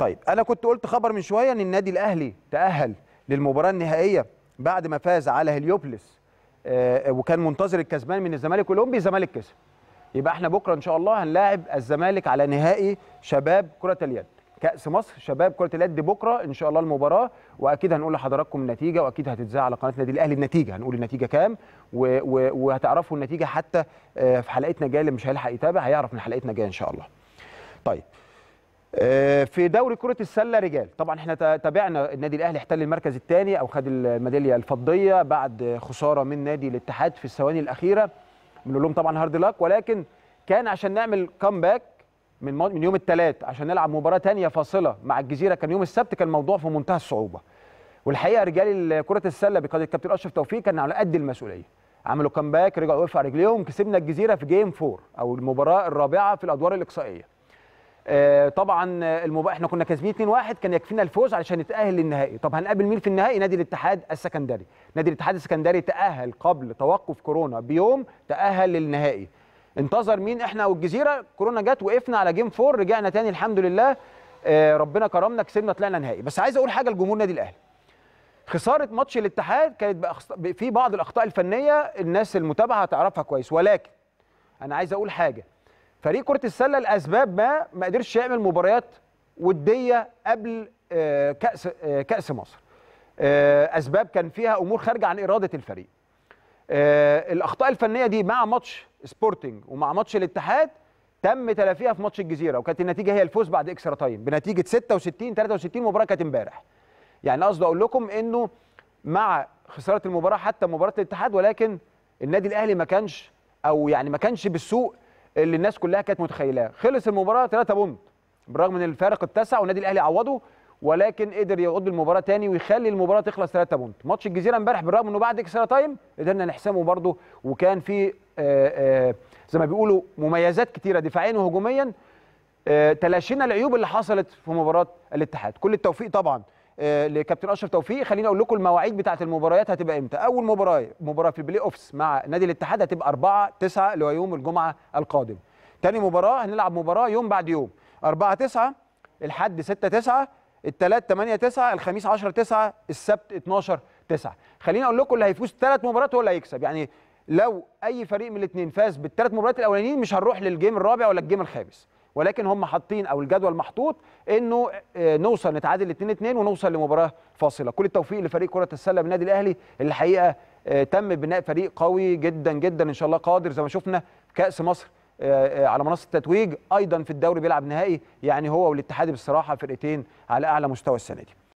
طيب انا كنت قلت خبر من شويه ان النادي الاهلي تاهل للمباراه النهائيه بعد ما فاز على هليوبلس آه وكان منتظر الكسبان من الزمالك والاولمبي الزمالك كسب يبقى احنا بكره ان شاء الله هنلاعب الزمالك على نهائي شباب كره اليد كاس مصر شباب كره اليد بكره ان شاء الله المباراه واكيد هنقول لحضراتكم النتيجه واكيد هتتذاع على قناه النادي الاهلي النتيجه هنقول النتيجه كام و... و... وهتعرفوا النتيجه حتى آه، في حلقتنا الجايه اللي مش هيلحق يتابع هيعرف من حلقتنا الجايه ان شاء الله طيب آه، في دوري كره السله رجال طبعا احنا تابعنا النادي الاهلي احتل المركز الثاني او خد الميداليه الفضيه بعد خساره من نادي الاتحاد في الثواني الاخيره بنقول لهم طبعا هارد لاك ولكن كان عشان نعمل كامباك من من يوم الثلاث عشان نلعب مباراه ثانيه فاصله مع الجزيره كان يوم السبت كان الموضوع في منتهى الصعوبه والحقيقه رجال كره السله بقياده الكابتن اشرف توفيق كان على قد المسؤوليه عملوا كامباك رجعوا وقفوا على رجليهم كسبنا الجزيره في جيم فور او المباراه الرابعه في الادوار الاقصائيه آه، طبعا المبا... احنا كنا كاسبين 2-1 كان يكفينا الفوز علشان نتاهل للنهائي طب هنقابل مين في النهائي نادي الاتحاد السكندري نادي الاتحاد السكندري تاهل قبل توقف كورونا بيوم تاهل للنهائي انتظر مين احنا والجزيره كورونا جت وقفنا على جيم 4 رجعنا تاني الحمد لله آه، ربنا كرمنا كسبنا طلعنا نهائي بس عايز اقول حاجه لجمهور نادي الاهلي خساره ماتش الاتحاد كانت بأخص... في بعض الاخطاء الفنيه الناس المتابعه هتعرفها كويس ولكن انا عايز اقول حاجه فريق كره السله لاسباب ما ما قدرش يعمل مباريات وديه قبل آه، كاس آه، كاس مصر آه، اسباب كان فيها امور خارجه عن اراده الفريق الاخطاء الفنيه دي مع ماتش سبورتنج ومع ماتش الاتحاد تم تلافيها في ماتش الجزيره وكانت النتيجه هي الفوز بعد اكسترا تايم بنتيجه 66 63 مباراه كانت امبارح يعني قصدي اقول لكم انه مع خساره المباراه حتى مباراه الاتحاد ولكن النادي الاهلي ما كانش او يعني ما كانش بالسوء اللي الناس كلها كانت متخيلاه خلص المباراه 3 بونت بالرغم ان الفارق اتسع والنادي الاهلي عوضه ولكن قدر يعود المباراه تاني ويخلي المباراه تخلص 3 بونت ماتش الجزيره امبارح بالرغم انه بعد اكسترا تايم قدرنا نحسمه برده وكان في آه، آه، زي ما بيقولوا مميزات كتيره دفاعيا وهجوميا آه، تلاشينا العيوب اللي حصلت في مباراه الاتحاد كل التوفيق طبعا آه، لكابتن اشرف توفيق خليني اقول لكم المواعيد بتاعه المباريات هتبقى امتى اول مباراه مباراه في البلاي اوفس مع نادي الاتحاد هتبقى 4 9 اللي هو يوم الجمعه القادم تاني مباراه هنلعب مباراه يوم بعد يوم 4 9 الحد 6 9 الثلاث 8 9 الخميس 10 9 السبت 12 9 خليني اقول لكم اللي هيفوز ثلاث مباريات هو اللي هيكسب يعني لو اي فريق من الاثنين فاز بالثلاث مباريات الاولانيين مش هنروح للجيم الرابع ولا الجيم الخامس ولكن هم حاطين او الجدول محطوط انه آه، نوصل نتعادل 2 2 ونوصل لمباراه فاصله كل التوفيق لفريق كره السله بالنادي الاهلي اللي الحقيقه آه، تم بناء فريق قوي جدا جدا ان شاء الله قادر زي ما شفنا كاس مصر آه، على منصه التتويج ايضا في الدوري بيلعب نهائي يعني هو والاتحاد بصراحه فرقتين على اعلى مستوى السنه دي